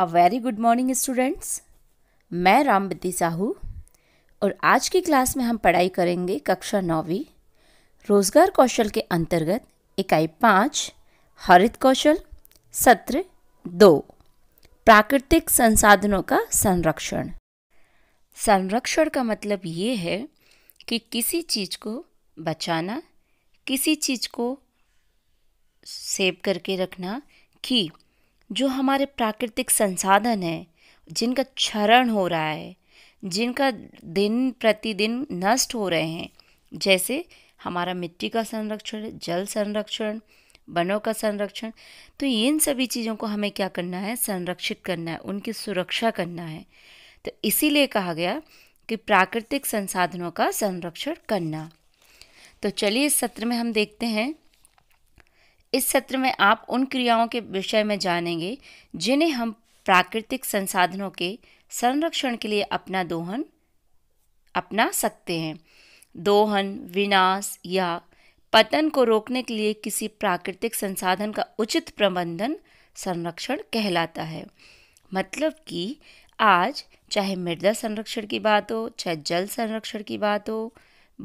अ very good morning students मैं रामबती साहू और आज की क्लास में हम पढ़ाई करेंगे कक्षा नौवीं रोजगार कौशल के अंतर्गत इकाई पाँच हरित कौशल सत्र दो प्राकृतिक संसाधनों का संरक्षण संरक्षण का मतलब ये है कि किसी चीज़ को बचाना किसी चीज़ को सेव करके रखना कि जो हमारे प्राकृतिक संसाधन हैं जिनका क्षरण हो रहा है जिनका दिन प्रतिदिन नष्ट हो रहे हैं जैसे हमारा मिट्टी का संरक्षण जल संरक्षण वनों का संरक्षण तो इन सभी चीज़ों को हमें क्या करना है संरक्षित करना है उनकी सुरक्षा करना है तो इसीलिए कहा गया कि प्राकृतिक संसाधनों का संरक्षण करना तो चलिए इस सत्र में हम देखते हैं इस सत्र में आप उन क्रियाओं के विषय में जानेंगे जिन्हें हम प्राकृतिक संसाधनों के संरक्षण के लिए अपना दोहन अपना सकते हैं दोहन विनाश या पतन को रोकने के लिए किसी प्राकृतिक संसाधन का उचित प्रबंधन संरक्षण कहलाता है मतलब कि आज चाहे मृदा संरक्षण की बात हो चाहे जल संरक्षण की बात हो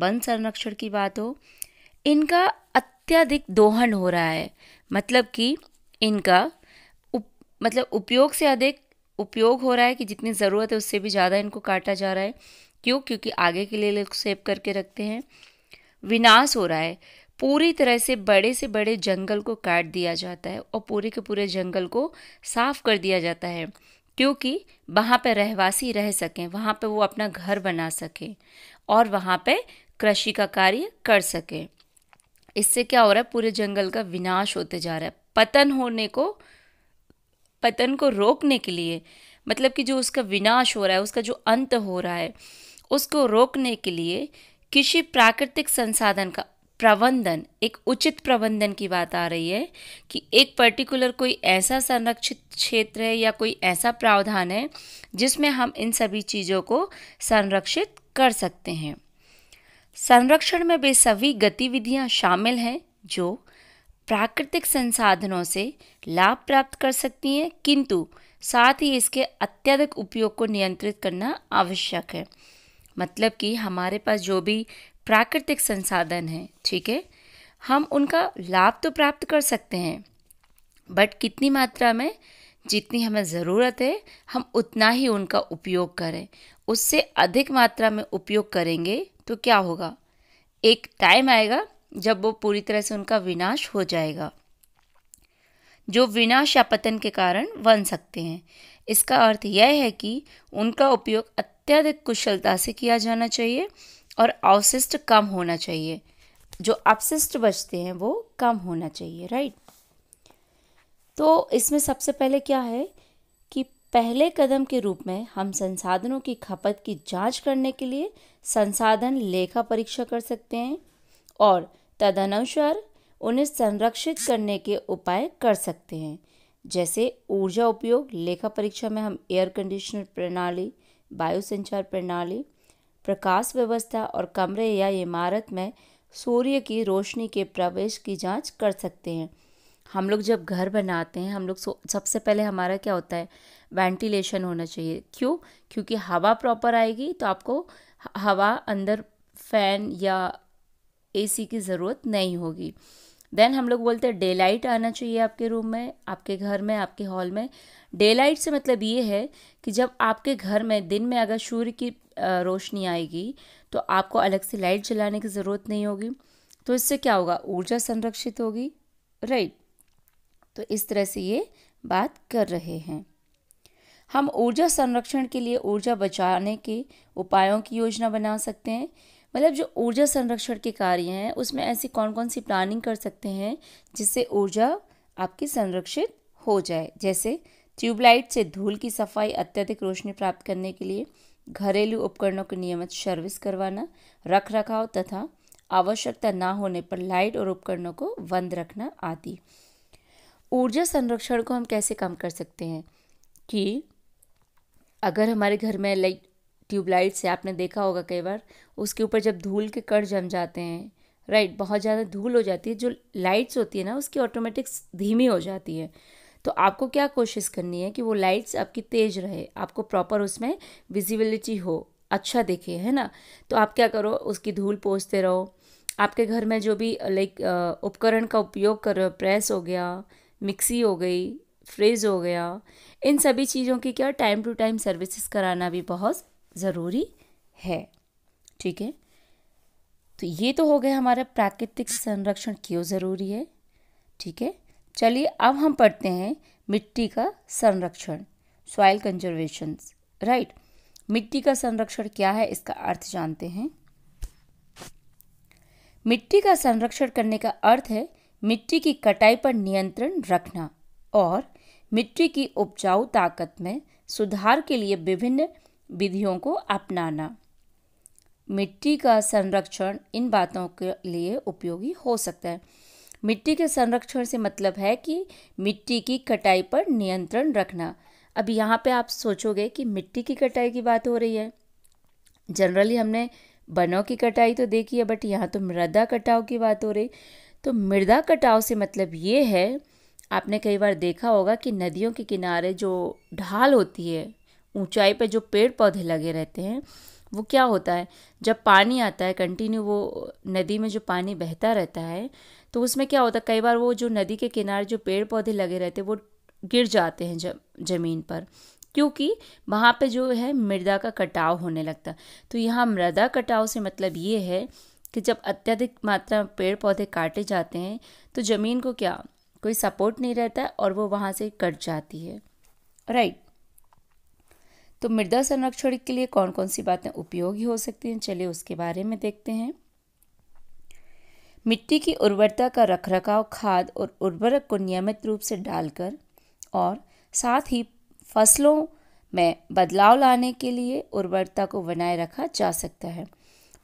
वन संरक्षण की बात हो इनका अत्यधिक दोहन हो रहा है मतलब कि इनका उप, मतलब उपयोग से अधिक उपयोग हो रहा है कि जितनी ज़रूरत है उससे भी ज़्यादा इनको काटा जा रहा है क्यों क्योंकि आगे के लिए लोग सेव करके रखते हैं विनाश हो रहा है पूरी तरह से बड़े से बड़े जंगल को काट दिया जाता है और पूरे के पूरे जंगल को साफ कर दिया जाता है क्योंकि वहाँ पर रहवासी रह सकें वहाँ पर वो अपना घर बना सकें और वहाँ पर कृषि का कार्य कर सकें इससे क्या हो रहा है पूरे जंगल का विनाश होते जा रहा है पतन होने को पतन को रोकने के लिए मतलब कि जो उसका विनाश हो रहा है उसका जो अंत हो रहा है उसको रोकने के लिए किसी प्राकृतिक संसाधन का प्रबंधन एक उचित प्रबंधन की बात आ रही है कि एक पर्टिकुलर कोई ऐसा संरक्षित क्षेत्र है या कोई ऐसा प्रावधान है जिसमें हम इन सभी चीज़ों को संरक्षित कर सकते हैं संरक्षण में वे सभी गतिविधियां शामिल हैं जो प्राकृतिक संसाधनों से लाभ प्राप्त कर सकती हैं किंतु साथ ही इसके अत्यधिक उपयोग को नियंत्रित करना आवश्यक है मतलब कि हमारे पास जो भी प्राकृतिक संसाधन हैं ठीक है हम उनका लाभ तो प्राप्त कर सकते हैं बट कितनी मात्रा में जितनी हमें ज़रूरत है हम उतना ही उनका उपयोग करें उससे अधिक मात्रा में उपयोग करेंगे तो क्या होगा एक टाइम आएगा जब वो पूरी तरह से उनका विनाश हो जाएगा जो विनाश या पतन के कारण बन सकते हैं इसका अर्थ यह है कि उनका उपयोग अत्यधिक कुशलता से किया जाना चाहिए और अवशिष्ट कम होना चाहिए जो अपशिष्ट बचते हैं वो कम होना चाहिए राइट तो इसमें सबसे पहले क्या है पहले कदम के रूप में हम संसाधनों की खपत की जांच करने के लिए संसाधन लेखा परीक्षा कर सकते हैं और तदनुसार उन्हें संरक्षित करने के उपाय कर सकते हैं जैसे ऊर्जा उपयोग लेखा परीक्षा में हम एयर कंडीशनर प्रणाली वायु संचार प्रणाली प्रकाश व्यवस्था और कमरे या इमारत में सूर्य की रोशनी के प्रवेश की जांच कर सकते हैं हम लोग जब घर बनाते हैं हम लोग सबसे पहले हमारा क्या होता है वेंटिलेशन होना चाहिए क्यों क्योंकि हवा प्रॉपर आएगी तो आपको हवा अंदर फैन या एसी की ज़रूरत नहीं होगी देन हम लोग बोलते हैं डे लाइट आना चाहिए आपके रूम में आपके घर में आपके हॉल में डे लाइट से मतलब ये है कि जब आपके घर में दिन में अगर सूर्य की रोशनी आएगी तो आपको अलग से लाइट जलाने की ज़रूरत नहीं होगी तो इससे क्या होगा ऊर्जा संरक्षित होगी राइट तो इस तरह से ये बात कर रहे हैं हम ऊर्जा संरक्षण के लिए ऊर्जा बचाने के उपायों की योजना बना सकते हैं मतलब जो ऊर्जा संरक्षण के कार्य हैं उसमें ऐसी कौन कौन सी प्लानिंग कर सकते हैं जिससे ऊर्जा आपकी संरक्षित हो जाए जैसे ट्यूबलाइट से धूल की सफाई अत्यधिक रोशनी प्राप्त करने के लिए घरेलू उपकरणों की नियमित सर्विस करवाना रख रखाव तथा आवश्यकता ना होने पर लाइट और उपकरणों को बंद रखना आदि ऊर्जा संरक्षण को हम कैसे कम कर सकते हैं कि अगर हमारे घर में लाइट ट्यूबलाइट से आपने देखा होगा कई बार उसके ऊपर जब धूल के कण जम जाते हैं राइट बहुत ज़्यादा धूल हो जाती है जो लाइट्स होती है ना उसकी ऑटोमेटिक धीमी हो जाती है तो आपको क्या कोशिश करनी है कि वो लाइट्स आपकी तेज़ रहे आपको प्रॉपर उसमें विजिबिलिटी हो अच्छा दिखे है ना तो आप क्या करो उसकी धूल पोसते रहो आपके घर में जो भी लाइक उपकरण का उपयोग कर रहे हो प्रेस हो गया मिक्सी हो गई फ्रिज हो गया इन सभी चीज़ों की क्या टाइम टू टाइम सर्विसेज कराना भी बहुत ज़रूरी है ठीक है तो ये तो हो गया हमारा प्राकृतिक संरक्षण क्यों ज़रूरी है ठीक है चलिए अब हम पढ़ते हैं मिट्टी का संरक्षण सॉइल कंजर्वेशन राइट मिट्टी का संरक्षण क्या है इसका अर्थ जानते हैं मिट्टी का संरक्षण करने का अर्थ है मिट्टी की कटाई पर नियंत्रण रखना और मिट्टी की उपजाऊ ताकत में सुधार के लिए विभिन्न विधियों को अपनाना मिट्टी का संरक्षण इन बातों के लिए उपयोगी हो सकता है मिट्टी के संरक्षण से मतलब है कि मिट्टी की कटाई पर नियंत्रण रखना अब यहाँ पे आप सोचोगे कि मिट्टी की कटाई की बात हो रही है जनरली हमने वनों की कटाई तो देखी है बट यहाँ तो मृदा कटाव की बात हो रही तो मृदा कटाव से मतलब ये है आपने कई बार देखा होगा कि नदियों के किनारे जो ढाल होती है ऊंचाई पर जो पेड़ पौधे लगे रहते हैं वो क्या होता है जब पानी आता है कंटिन्यू वो नदी में जो पानी बहता रहता है तो उसमें क्या होता है कई बार वो जो नदी के किनारे जो पेड़ पौधे लगे रहते हैं वो गिर जाते हैं जब ज़मीन पर क्योंकि वहाँ पे जो है मृदा का कटाव होने लगता तो यहाँ मृदा कटाव से मतलब ये है कि जब अत्यधिक मात्रा में पेड़ पौधे काटे जाते हैं तो ज़मीन को क्या कोई सपोर्ट नहीं रहता और वो वहाँ से कट जाती है राइट तो मृदा संरक्षण के लिए कौन कौन सी बातें उपयोगी हो सकती हैं चलिए उसके बारे में देखते हैं मिट्टी की उर्वरता का रखरखाव खाद और उर्वरक को नियमित रूप से डालकर और साथ ही फसलों में बदलाव लाने के लिए उर्वरता को बनाए रखा जा सकता है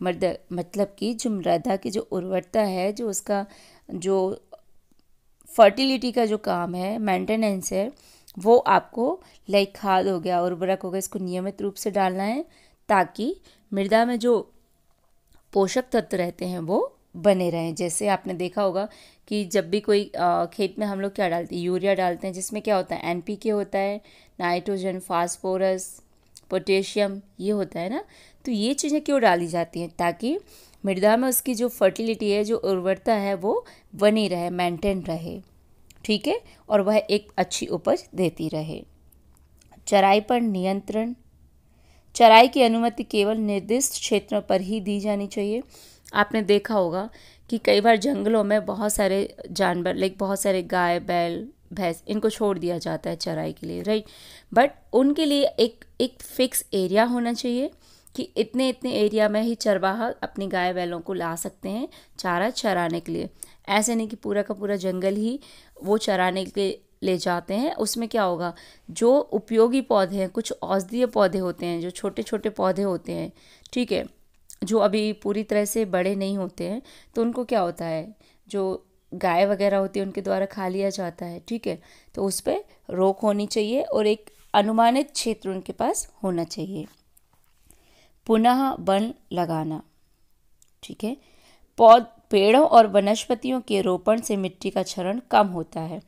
मर्द मतलब कि जो मृदा की जो उर्वरता है जो उसका जो फर्टिलिटी का जो काम है मेंटेनेंस है वो आपको लाइक खाद हो गया उर्वरक हो गया इसको नियमित रूप से डालना है ताकि मृदा में जो पोषक तत्व रहते हैं वो बने रहें जैसे आपने देखा होगा कि जब भी कोई खेत में हम लोग क्या डालते हैं यूरिया डालते हैं जिसमें क्या होता है एन होता है नाइट्रोजन फास्फोरस पोटेशियम ये होता है ना तो ये चीज़ें क्यों डाली जाती हैं ताकि मृदा में उसकी जो फर्टिलिटी है जो उर्वरता है वो बनी रहे मेंटेन रहे ठीक है और वह एक अच्छी उपज देती रहे चराई पर नियंत्रण चराई की अनुमति केवल निर्दिष्ट क्षेत्रों पर ही दी जानी चाहिए आपने देखा होगा कि कई बार जंगलों में बहुत सारे जानवर लाइक बहुत सारे गाय बैल भैंस इनको छोड़ दिया जाता है चराई के लिए राइट बट उनके लिए एक एक फिक्स एरिया होना चाहिए कि इतने इतने एरिया में ही चरवाहा अपनी गाय बैलों को ला सकते हैं चारा चराने के लिए ऐसे नहीं कि पूरा का पूरा जंगल ही वो चराने के ले जाते हैं उसमें क्या होगा जो उपयोगी पौधे हैं कुछ औषधीय पौधे होते हैं जो छोटे छोटे पौधे होते हैं ठीक है जो अभी पूरी तरह से बड़े नहीं होते हैं तो उनको क्या होता है जो गाय वगैरह होती है उनके द्वारा खा लिया जाता है ठीक है तो उस पर रोक होनी चाहिए और एक अनुमानित क्षेत्र उनके पास होना चाहिए पुनः वन लगाना ठीक है पौध पेड़ों और वनस्पतियों के रोपण से मिट्टी का क्षरण कम होता है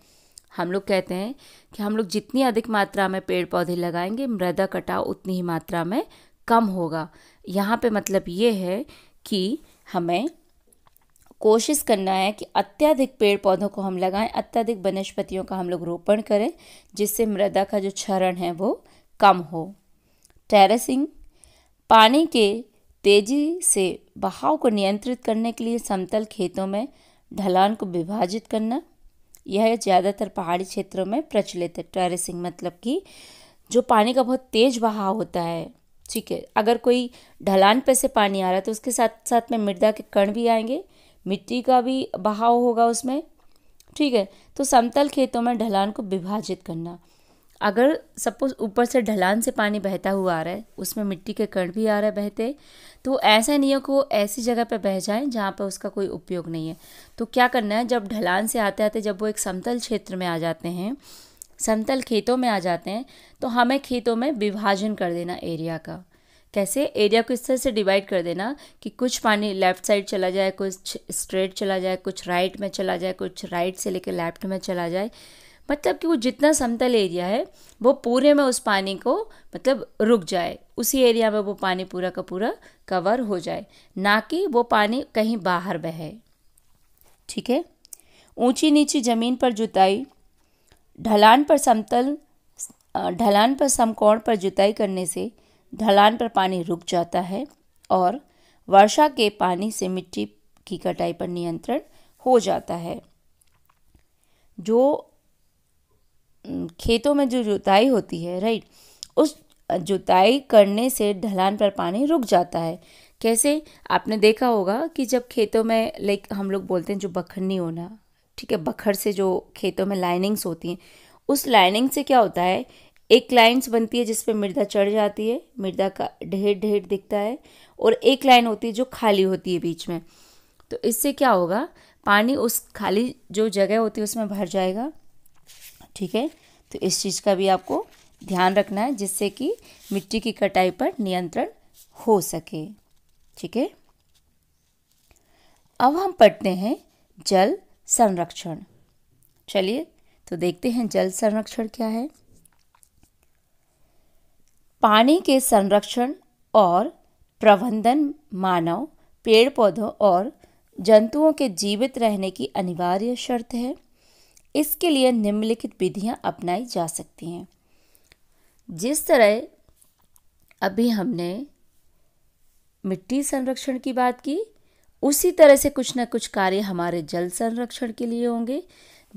हम लोग कहते हैं कि हम लोग जितनी अधिक मात्रा में पेड़ पौधे लगाएंगे मृदा कटाव उतनी ही मात्रा में कम होगा यहाँ पे मतलब ये है कि हमें कोशिश करना है कि अत्यधिक पेड़ पौधों को हम लगाएं अत्यधिक वनस्पतियों का हम लोग रोपण करें जिससे मृदा का जो क्षरण है वो कम हो टेरेसिंग पानी के तेजी से बहाव को नियंत्रित करने के लिए समतल खेतों में ढलान को विभाजित करना यह ज़्यादातर पहाड़ी क्षेत्रों में प्रचलित है टेरेसिंग मतलब कि जो पानी का बहुत तेज बहाव होता है ठीक है अगर कोई ढलान पर से पानी आ रहा है तो उसके साथ साथ में मृदा के कण भी आएंगे मिट्टी का भी बहाव होगा उसमें ठीक है तो समतल खेतों में ढलान को विभाजित करना अगर सपोज़ ऊपर से ढलान से पानी बहता हुआ आ रहा है उसमें मिट्टी के कण भी आ रहे बहते तो ऐसा नहीं है कि वो ऐसी जगह पर बह जाएँ जहाँ पर उसका कोई उपयोग नहीं है तो क्या करना है जब ढलान से आते आते जब वो एक समतल क्षेत्र में आ जाते हैं समतल खेतों में आ जाते हैं तो हमें खेतों में विभाजन कर देना एरिया का कैसे एरिया को इस तरह से डिवाइड कर देना कि कुछ पानी लेफ़्ट साइड चला जाए कुछ स्ट्रेट चला जाए कुछ राइट में चला जाए कुछ राइट से लेकर लेफ़्ट में चला जाए मतलब कि वो जितना समतल एरिया है वो पूरे में उस पानी को मतलब रुक जाए उसी एरिया में वो पानी पूरा का पूरा कवर हो जाए ना कि वो पानी कहीं बाहर बहे ठीक है ऊंची नीची ज़मीन पर जुताई ढलान पर समतल ढलान पर समकोण पर जुताई करने से ढलान पर पानी रुक जाता है और वर्षा के पानी से मिट्टी की कटाई पर नियंत्रण हो जाता है जो खेतों में जो जुताई होती है राइट उस जुताई करने से ढलान पर पानी रुक जाता है कैसे आपने देखा होगा कि जब खेतों में लाइक हम लोग बोलते हैं जो बखरनी होना ठीक है बखर से जो खेतों में लाइनिंग्स होती हैं उस लाइनिंग से क्या होता है एक लाइन्स बनती है जिसपे मृदा चढ़ जाती है मृदा का ढेर ढेर दिखता है और एक लाइन होती है जो खाली होती है बीच में तो इससे क्या होगा पानी उस खाली जो जगह होती है उसमें भर जाएगा ठीक है तो इस चीज़ का भी आपको ध्यान रखना है जिससे कि मिट्टी की कटाई पर नियंत्रण हो सके ठीक है अब हम पढ़ते हैं जल संरक्षण चलिए तो देखते हैं जल संरक्षण क्या है पानी के संरक्षण और प्रबंधन मानव पेड़ पौधों और जंतुओं के जीवित रहने की अनिवार्य शर्त है इसके लिए निम्नलिखित विधियां अपनाई जा सकती हैं जिस तरह अभी हमने मिट्टी संरक्षण की बात की उसी तरह से कुछ ना कुछ कार्य हमारे जल संरक्षण के लिए होंगे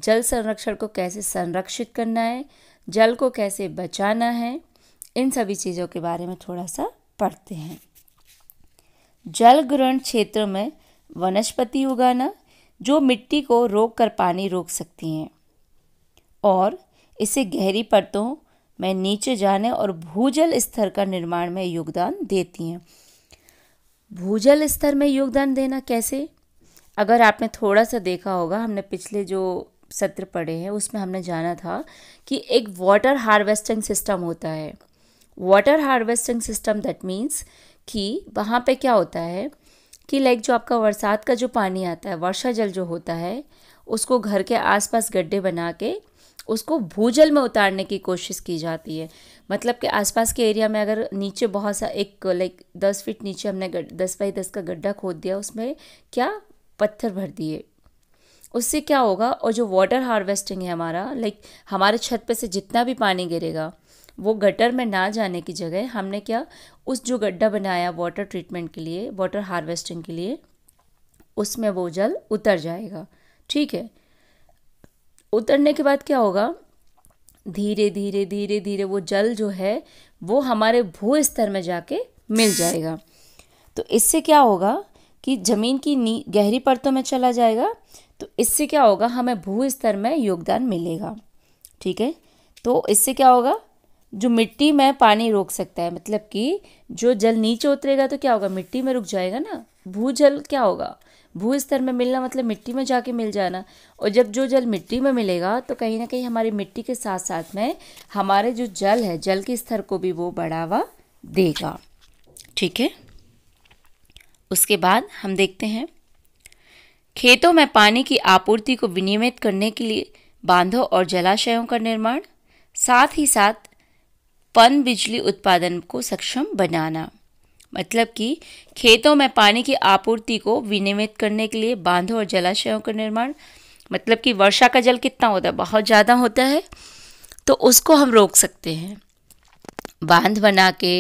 जल संरक्षण को कैसे संरक्षित करना है जल को कैसे बचाना है इन सभी चीज़ों के बारे में थोड़ा सा पढ़ते हैं जल ग्रहण क्षेत्र में वनस्पति उगाना जो मिट्टी को रोक कर पानी रोक सकती हैं और इसे गहरी परतों में नीचे जाने और भूजल स्तर का निर्माण में योगदान देती हैं भूजल स्तर में योगदान देना कैसे अगर आपने थोड़ा सा देखा होगा हमने पिछले जो सत्र पढ़े हैं उसमें हमने जाना था कि एक वाटर हार्वेस्टिंग सिस्टम होता है water harvesting system that means कि वहाँ पे क्या होता है कि लाइक जो आपका बरसात का जो पानी आता है वर्षा जल जो होता है उसको घर के आसपास गड्ढे बना के उसको भूजल में उतारने की कोशिश की जाती है मतलब कि आसपास के एरिया में अगर नीचे बहुत सा एक लाइक दस फीट नीचे हमने दस बाई दस का गड्ढा खोद दिया उसमें क्या पत्थर भर दिए उससे क्या होगा और जो वाटर हार्वेस्टिंग है हमारा लाइक हमारे छत पे से जितना भी पानी गिरेगा वो गटर में ना जाने की जगह हमने क्या उस जो गड्ढा बनाया वाटर ट्रीटमेंट के लिए वाटर हार्वेस्टिंग के लिए उसमें वो जल उतर जाएगा ठीक है उतरने के बाद क्या होगा धीरे धीरे धीरे धीरे वो जल जो है वो हमारे भू स्तर में जाके मिल जाएगा तो इससे क्या होगा कि ज़मीन की नी गहरी परतों में चला जाएगा तो इससे क्या होगा हमें भू स्तर में योगदान मिलेगा ठीक है तो इससे क्या होगा जो मिट्टी में पानी रोक सकता है मतलब कि जो जल नीचे उतरेगा तो क्या होगा मिट्टी में रुक जाएगा ना भूजल क्या होगा भू स्तर में मिलना मतलब मिट्टी में जाके मिल जाना और जब जो जल मिट्टी में मिलेगा तो कहीं ना कहीं हमारी मिट्टी के साथ साथ में हमारे जो जल है जल के स्तर को भी वो बढ़ावा देगा ठीक है उसके बाद हम देखते हैं खेतों में पानी की आपूर्ति को विनियमित करने के लिए बांधों और जलाशयों का निर्माण साथ ही साथ पन बिजली उत्पादन को सक्षम बनाना मतलब कि खेतों में पानी की आपूर्ति को विनियमित करने के लिए बांधों और जलाशयों का निर्माण मतलब कि वर्षा का जल कितना होता है बहुत ज़्यादा होता है तो उसको हम रोक सकते हैं बांध बना के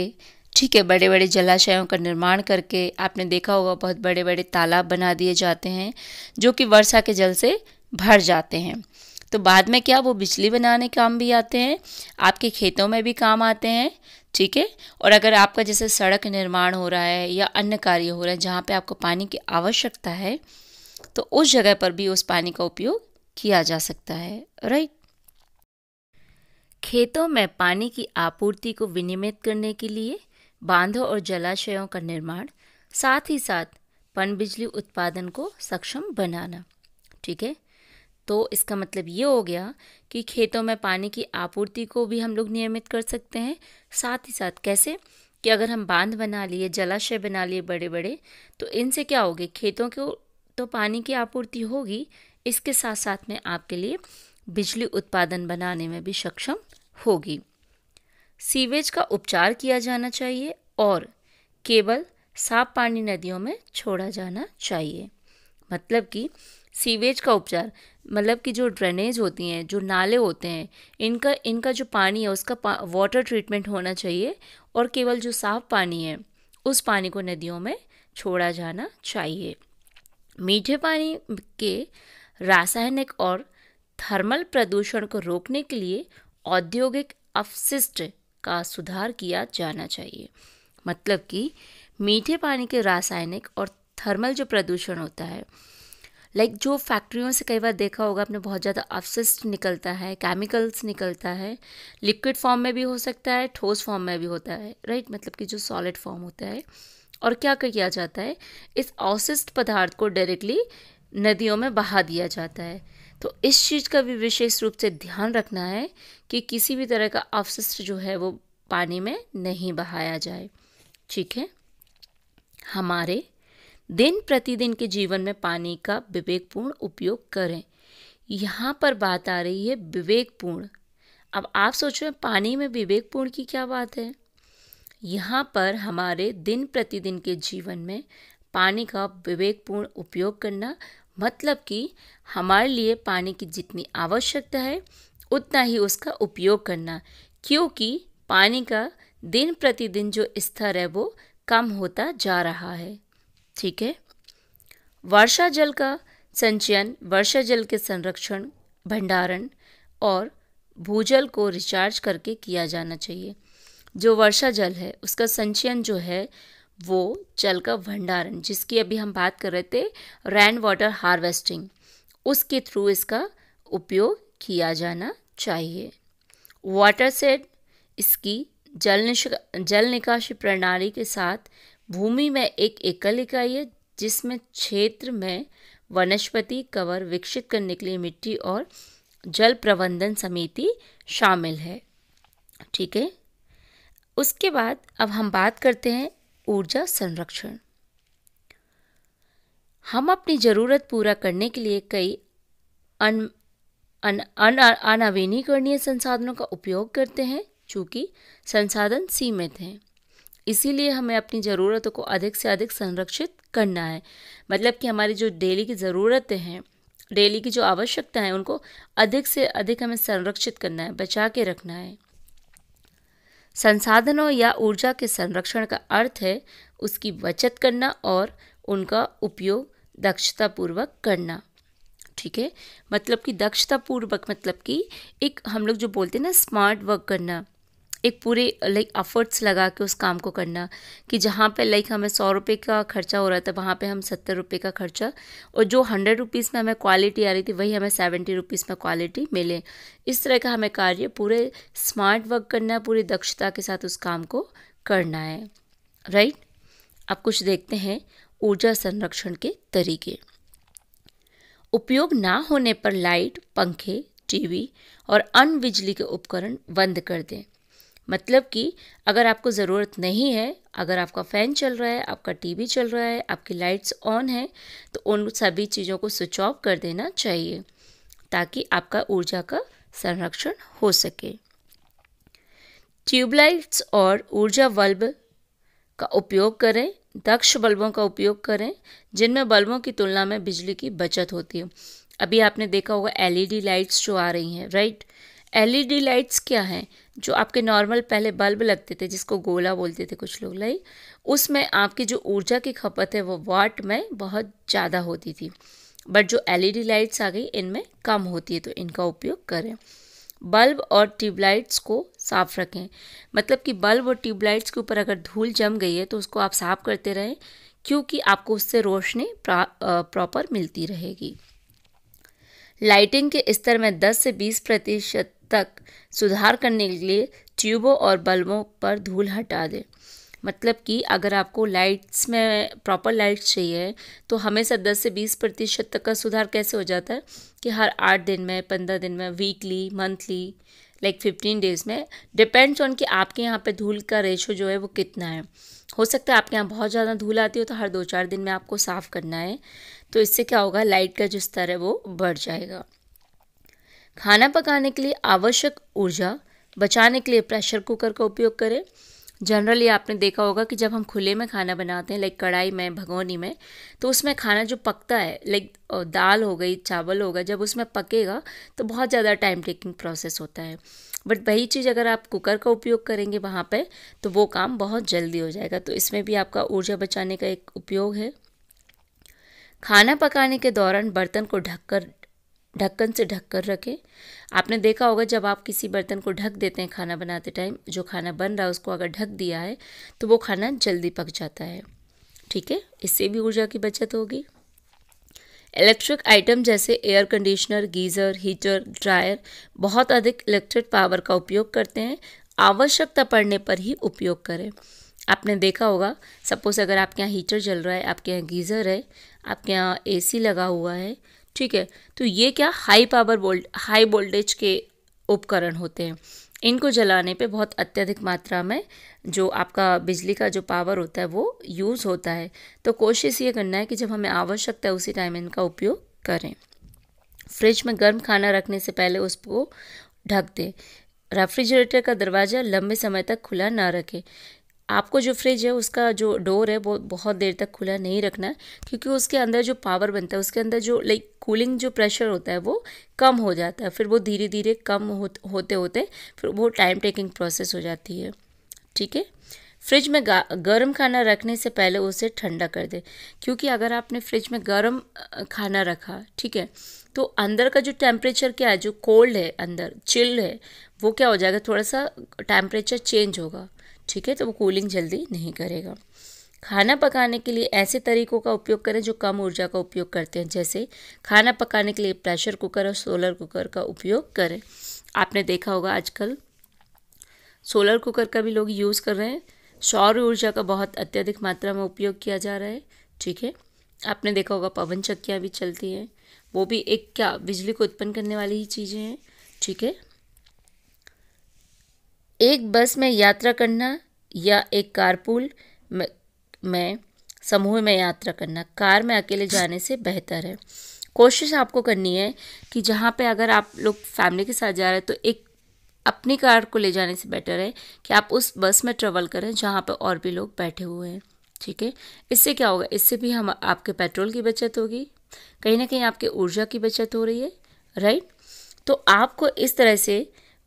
ठीक है बड़े बड़े जलाशयों का निर्माण करके आपने देखा होगा बहुत बड़े बड़े तालाब बना दिए जाते हैं जो कि वर्षा के जल से भर जाते हैं तो बाद में क्या वो बिजली बनाने काम भी आते हैं आपके खेतों में भी काम आते हैं ठीक है और अगर आपका जैसे सड़क निर्माण हो रहा है या अन्य कार्य हो रहा है जहाँ पे आपको पानी की आवश्यकता है तो उस जगह पर भी उस पानी का उपयोग किया जा सकता है राइट खेतों में पानी की आपूर्ति को विनियमित करने के लिए बांधों और जलाशयों का निर्माण साथ ही साथ पनबिजली उत्पादन को सक्षम बनाना ठीक है तो इसका मतलब ये हो गया कि खेतों में पानी की आपूर्ति को भी हम लोग नियमित कर सकते हैं साथ ही साथ कैसे कि अगर हम बांध बना लिए जलाशय बना लिए बड़े बड़े तो इनसे क्या होगी खेतों को तो पानी की आपूर्ति होगी इसके साथ साथ में आपके लिए बिजली उत्पादन बनाने में भी सक्षम होगी सीवेज का उपचार किया जाना चाहिए और केवल साफ पानी नदियों में छोड़ा जाना चाहिए मतलब कि सीवेज का उपचार मतलब कि जो ड्रेनेज होती हैं जो नाले होते हैं इनका इनका जो पानी है उसका वाटर ट्रीटमेंट होना चाहिए और केवल जो साफ पानी है उस पानी को नदियों में छोड़ा जाना चाहिए मीठे पानी के रासायनिक और थर्मल प्रदूषण को रोकने के लिए औद्योगिक अवशिष्ट का सुधार किया जाना चाहिए मतलब कि मीठे पानी के रासायनिक और थर्मल जो प्रदूषण होता है लाइक like जो फैक्ट्रियों से कई बार देखा होगा आपने बहुत ज़्यादा अवशिष्ट निकलता है केमिकल्स निकलता है लिक्विड फॉर्म में भी हो सकता है ठोस फॉर्म में भी होता है राइट मतलब कि जो सॉलिड फॉर्म होता है और क्या किया जाता है इस अवशिष्ट पदार्थ को डायरेक्टली नदियों में बहा दिया जाता है तो इस चीज़ का भी विशेष रूप से ध्यान रखना है कि किसी भी तरह का अवशिष्ट जो है वो पानी में नहीं बहाया जाए ठीक है हमारे दिन प्रतिदिन के जीवन में पानी का विवेकपूर्ण उपयोग करें यहाँ पर बात आ रही है विवेकपूर्ण अब आप सोच रहे हैं पानी में विवेकपूर्ण की क्या बात है यहाँ पर हमारे दिन प्रतिदिन के जीवन में पानी का विवेकपूर्ण उपयोग करना मतलब कि हमारे लिए पानी की जितनी आवश्यकता है उतना ही उसका उपयोग करना क्योंकि पानी का दिन प्रतिदिन जो स्तर है वो कम होता जा रहा है ठीक है वर्षा जल का संचयन वर्षा जल के संरक्षण भंडारण और भूजल को रिचार्ज करके किया जाना चाहिए जो वर्षा जल है उसका संचयन जो है वो जल का भंडारण जिसकी अभी हम बात कर रहे थे रैन वाटर हार्वेस्टिंग उसके थ्रू इसका उपयोग किया जाना चाहिए वाटर सेट इसकी जल निश जल निकासी प्रणाली के साथ भूमि में एक एकल इकाई है जिसमें क्षेत्र में वनस्पति कवर विकसित करने के लिए मिट्टी और जल प्रबंधन समिति शामिल है ठीक है उसके बाद अब हम बात करते हैं ऊर्जा संरक्षण हम अपनी ज़रूरत पूरा करने के लिए कई अन अन अनवीनीकरणीय संसाधनों का उपयोग करते हैं चूँकि संसाधन सीमित हैं इसीलिए हमें अपनी ज़रूरतों को अधिक से अधिक संरक्षित करना है मतलब कि हमारी जो डेली की ज़रूरतें हैं डेली की जो आवश्यकता है उनको अधिक से अधिक हमें संरक्षित करना है बचा के रखना है संसाधनों या ऊर्जा के संरक्षण का अर्थ है उसकी बचत करना और उनका उपयोग दक्षतापूर्वक करना ठीक है मतलब कि दक्षतापूर्वक मतलब कि एक हम लोग जो बोलते हैं ना स्मार्ट वर्क करना एक पूरे लाइक एफर्ट्स लगा के उस काम को करना कि जहाँ पे लाइक हमें सौ रुपये का खर्चा हो रहा था वहाँ पे हम सत्तर रुपये का खर्चा और जो हंड्रेड रुपीज़ में हमें क्वालिटी आ रही थी वही हमें सेवेंटी रुपीज़ में क्वालिटी मिले इस तरह का हमें कार्य पूरे स्मार्ट वर्क करना है पूरी दक्षता के साथ उस काम को करना है राइट अब कुछ देखते हैं ऊर्जा संरक्षण के तरीके उपयोग ना होने पर लाइट पंखे टीवी और अन्य बिजली के उपकरण बंद कर दें मतलब कि अगर आपको ज़रूरत नहीं है अगर आपका फ़ैन चल रहा है आपका टीवी चल रहा है आपकी लाइट्स ऑन है तो उन सभी चीज़ों को स्विच ऑफ कर देना चाहिए ताकि आपका ऊर्जा का संरक्षण हो सके ट्यूबलाइट्स और ऊर्जा बल्ब का उपयोग करें दक्ष बल्बों का उपयोग करें जिनमें बल्बों की तुलना में बिजली की बचत होती है अभी आपने देखा होगा एलईडी लाइट्स e जो आ रही हैं राइट एलईडी लाइट्स क्या हैं जो आपके नॉर्मल पहले बल्ब लगते थे जिसको गोला बोलते थे कुछ लोग लाई उसमें आपकी जो ऊर्जा की खपत है वो वाट में बहुत ज़्यादा होती थी बट जो एलईडी लाइट्स आ गई इनमें कम होती है तो इनका उपयोग करें बल्ब और ट्यूबलाइट्स को साफ़ रखें मतलब कि बल्ब और ट्यूबलाइट्स के ऊपर अगर धूल जम गई है तो उसको आप साफ़ करते रहें क्योंकि आपको उससे रोशनी प्रॉपर मिलती रहेगी लाइटिंग के स्तर में 10 से 20 प्रतिशत तक सुधार करने के लिए ट्यूबों और बल्बों पर धूल हटा दें मतलब कि अगर आपको लाइट्स में प्रॉपर लाइट्स चाहिए तो हमेशा दस से बीस प्रतिशत तक का सुधार कैसे हो जाता है कि हर आठ दिन में पंद्रह दिन में weekly monthly like fifteen days में डिपेंड्स ऑन कि आपके यहाँ पे धूल का रेशो जो है वो कितना है हो सकता है आपके यहाँ बहुत ज़्यादा धूल आती हो तो हर दो चार दिन में आपको साफ़ करना है तो इससे क्या होगा लाइट का जो स्तर है वो बढ़ जाएगा खाना पकाने के लिए आवश्यक ऊर्जा बचाने के लिए प्रेशर कुकर का उपयोग करें जनरली आपने देखा होगा कि जब हम खुले में खाना बनाते हैं लाइक कढ़ाई में भगोनी में तो उसमें खाना जो पकता है लाइक दाल हो गई चावल होगा जब उसमें पकेगा तो बहुत ज़्यादा टाइम टेकिंग प्रोसेस होता है बट वही चीज़ अगर आप कुकर का उपयोग करेंगे वहाँ पे तो वो काम बहुत जल्दी हो जाएगा तो इसमें भी आपका ऊर्जा बचाने का एक उपयोग है खाना पकाने के दौरान बर्तन को ढककर ढक्कन से ढक कर रखें आपने देखा होगा जब आप किसी बर्तन को ढक देते हैं खाना बनाते टाइम जो खाना बन रहा है उसको अगर ढक दिया है तो वो खाना जल्दी पक जाता है ठीक है इससे भी ऊर्जा की बचत होगी इलेक्ट्रिक आइटम जैसे air conditioner geyser heater dryer बहुत अधिक इलेक्ट्रिक पावर का उपयोग करते हैं आवश्यकता पड़ने पर ही उपयोग करें आपने देखा होगा सपोज़ अगर आपके यहाँ हीटर जल रहा है आपके यहाँ गीज़र है आपके यहाँ एसी लगा हुआ है ठीक है तो ये क्या high power volt high voltage के उपकरण होते हैं इनको जलाने पे बहुत अत्यधिक मात्रा में जो आपका बिजली का जो पावर होता है वो यूज़ होता है तो कोशिश ये करना है कि जब हमें आवश्यकता है उसी टाइम इनका उपयोग करें फ्रिज में गर्म खाना रखने से पहले उसको ढक दें रेफ्रिजरेटर का दरवाज़ा लंबे समय तक खुला ना रखें आपको जो फ्रिज है उसका जो डोर है वो बहुत देर तक खुला नहीं रखना है क्योंकि उसके अंदर जो पावर बनता है उसके अंदर जो लाइक कूलिंग जो प्रेशर होता है वो कम हो जाता है फिर वो धीरे धीरे कम होते होते फिर वो टाइम टेकिंग प्रोसेस हो जाती है ठीक है फ्रिज में गर्म खाना रखने से पहले उसे ठंडा कर दे क्योंकि अगर आपने फ्रिज में गर्म खाना रखा ठीक है तो अंदर का जो टेम्परेचर क्या है जो कोल्ड है अंदर चिल्ड है वो क्या हो जाएगा थोड़ा सा टेम्परेचर चेंज होगा ठीक है तो वो कूलिंग जल्दी नहीं करेगा खाना पकाने के लिए ऐसे तरीकों का उपयोग करें जो कम ऊर्जा का उपयोग करते हैं जैसे खाना पकाने के लिए प्रेशर कुकर और सोलर कुकर का उपयोग करें आपने देखा होगा आजकल सोलर कुकर का भी लोग यूज़ कर रहे हैं सौर ऊर्जा का बहुत अत्यधिक मात्रा में उपयोग किया जा रहा है ठीक है आपने देखा होगा पवन चक्कियाँ भी चलती हैं वो भी एक क्या बिजली को उत्पन्न करने वाली ही चीज़ें हैं ठीक है एक बस में यात्रा करना या एक कारपूल में, समूह में यात्रा करना कार में अकेले जाने से बेहतर है कोशिश आपको करनी है कि जहाँ पे अगर आप लोग फैमिली के साथ जा रहे हैं तो एक अपनी कार को ले जाने से बेटर है कि आप उस बस में ट्रेवल करें जहाँ पर और भी लोग बैठे हुए हैं ठीक है इससे क्या होगा इससे भी हम आपके पेट्रोल की बचत होगी कहीं ना कहीं आपके ऊर्जा की बचत हो रही है राइट तो आपको इस तरह से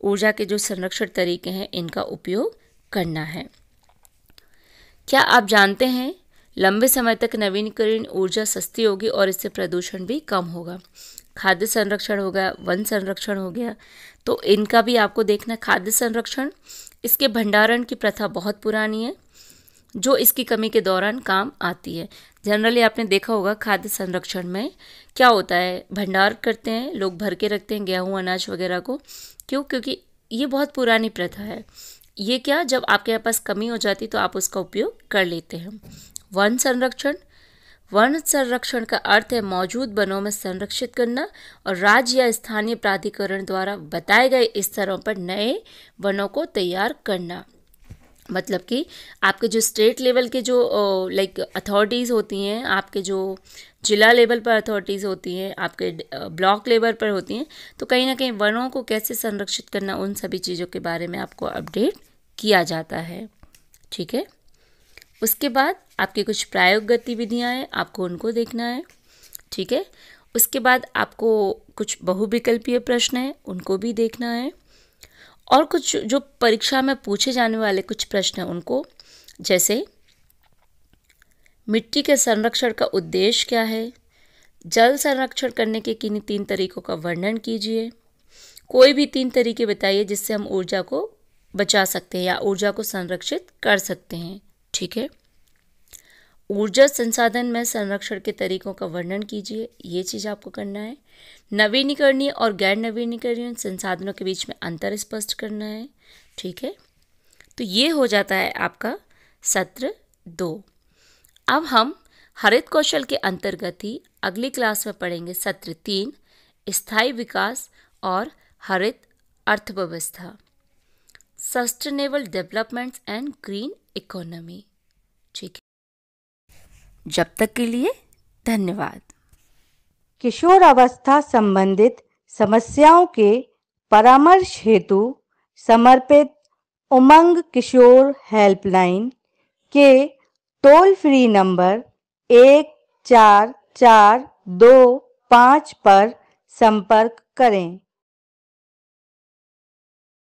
ऊर्जा के जो संरक्षण तरीके हैं इनका उपयोग करना है क्या आप जानते हैं लंबे समय तक नवीनीकरण ऊर्जा सस्ती होगी और इससे प्रदूषण भी कम होगा खाद्य संरक्षण हो गया वन संरक्षण हो गया तो इनका भी आपको देखना खाद्य संरक्षण इसके भंडारण की प्रथा बहुत पुरानी है जो इसकी कमी के दौरान काम आती है जनरली आपने देखा होगा खाद्य संरक्षण में क्या होता है भंडार करते हैं लोग भर के रखते हैं गेहूँ अनाज वगैरह को क्यों क्योंकि ये बहुत पुरानी प्रथा है ये क्या जब आपके पास कमी हो जाती तो आप उसका उपयोग कर लेते हैं वन संरक्षण वन संरक्षण का अर्थ है मौजूद वनों में संरक्षित करना और राज्य या स्थानीय प्राधिकरण द्वारा बताए गए स्तरों पर नए वनों को तैयार करना मतलब कि आपके जो स्टेट लेवल के जो लाइक अथॉरिटीज़ होती हैं आपके जो जिला लेवल पर अथॉरिटीज़ होती हैं आपके ब्लॉक लेवल पर होती हैं तो कहीं ना कहीं वनों को कैसे संरक्षित करना उन सभी चीज़ों के बारे में आपको अपडेट किया जाता है ठीक है उसके बाद आपकी कुछ प्रायोग गतिविधियाँ हैं आपको उनको देखना है ठीक है उसके बाद आपको कुछ बहुविकल्पीय प्रश्न हैं उनको भी देखना है और कुछ जो परीक्षा में पूछे जाने वाले कुछ प्रश्न हैं उनको जैसे मिट्टी के संरक्षण का उद्देश्य क्या है जल संरक्षण करने के किन्हीं तीन तरीकों का वर्णन कीजिए कोई भी तीन तरीके बताइए जिससे हम ऊर्जा को बचा सकते हैं या ऊर्जा को संरक्षित कर सकते हैं ठीक है ऊर्जा संसाधन में संरक्षण के तरीकों का वर्णन कीजिए ये चीज़ आपको करना है नवीनीकरणीय और गैर नवीनीकरणीय संसाधनों के बीच में अंतर स्पष्ट करना है ठीक है तो ये हो जाता है आपका सत्र दो अब हम हरित कौशल के अंतर्गत ही अगली क्लास में पढ़ेंगे सत्र तीन स्थायी विकास और हरित अर्थव्यवस्था sustainable developments and green economy ठीक है जब तक के लिए धन्यवाद किशोर अवस्था संबंधित समस्याओं के परामर्श हेतु समर्पित उमंग किशोर हेल्पलाइन के टोल फ्री नंबर एक चार चार दो पाँच पर संपर्क करें